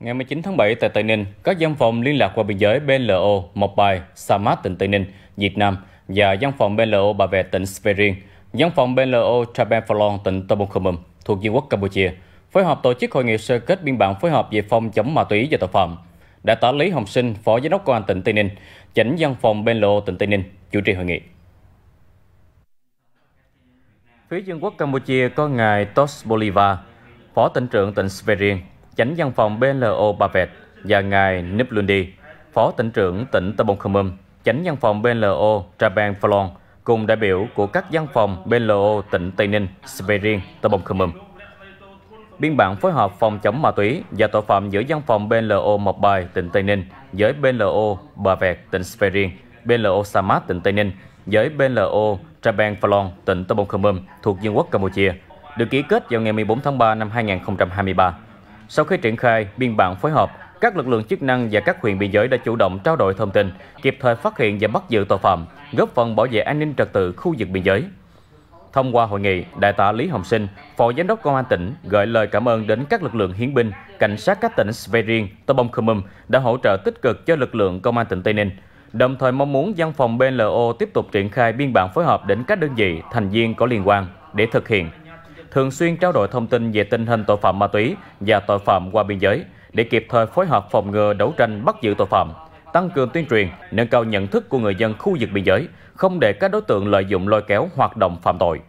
Ngày 19 tháng 7 tại Tây Ninh, các văn phòng liên lạc qua biên giới BLO Mộc Bài, Sa Mát tỉnh Tây Ninh, Việt Nam và văn phòng BLO Bà Vệ tỉnh Sverin, văn phòng BLO Traben Phalon tỉnh Tobon Khmer thuộc Vương quốc Campuchia phối hợp tổ chức hội nghị sơ kết biên bản phối hợp về phòng chống ma túy và tội phạm. Đại tá Lý Hồng Sinh, Phó Giám đốc Công an tỉnh Tây Ninh, chánh văn phòng BLO tỉnh Tây Ninh chủ trì hội nghị. Phía dân quốc Campuchia có ngài Tos Bolivar, Phó tỉnh trưởng tỉnh Sverin chánh văn phòng BNLO Bà Vẹt và ngài Nip Lundi, Phó tỉnh trưởng tỉnh Tà Bông Khmer, chánh văn phòng BNLO Trà Bang Phalon, cùng đại biểu của các văn phòng BNLO tỉnh Tây Ninh, Sverian, Tà Bông Khmer. Biên bản phối hợp phòng chống ma túy và tội phạm giữa văn phòng BNLO Mộc Bài, tỉnh Tây Ninh với BNLO Bà Vẹt, tỉnh Sverian, BNLO Samat, tỉnh Tây Ninh với BNLO Trà Bang Phalon, tỉnh Tà Bông Khmer thuộc Vương quốc Campuchia, được ký kết vào ngày 14 tháng 3 năm 2023. Sau khi triển khai biên bản phối hợp, các lực lượng chức năng và các huyện biên giới đã chủ động trao đổi thông tin, kịp thời phát hiện và bắt giữ tội phạm, góp phần bảo vệ an ninh trật tự khu vực biên giới. Thông qua hội nghị, Đại tá Lý Hồng Sinh, Phó Giám đốc Công an tỉnh gửi lời cảm ơn đến các lực lượng hiến binh, cảnh sát các tỉnh Sverin, Tô Bông đã hỗ trợ tích cực cho lực lượng Công an tỉnh Tây Ninh, đồng thời mong muốn văn phòng BLO tiếp tục triển khai biên bản phối hợp đến các đơn vị thành viên có liên quan để thực hiện thường xuyên trao đổi thông tin về tình hình tội phạm ma túy và tội phạm qua biên giới để kịp thời phối hợp phòng ngừa đấu tranh bắt giữ tội phạm, tăng cường tuyên truyền, nâng cao nhận thức của người dân khu vực biên giới, không để các đối tượng lợi dụng lôi kéo hoạt động phạm tội.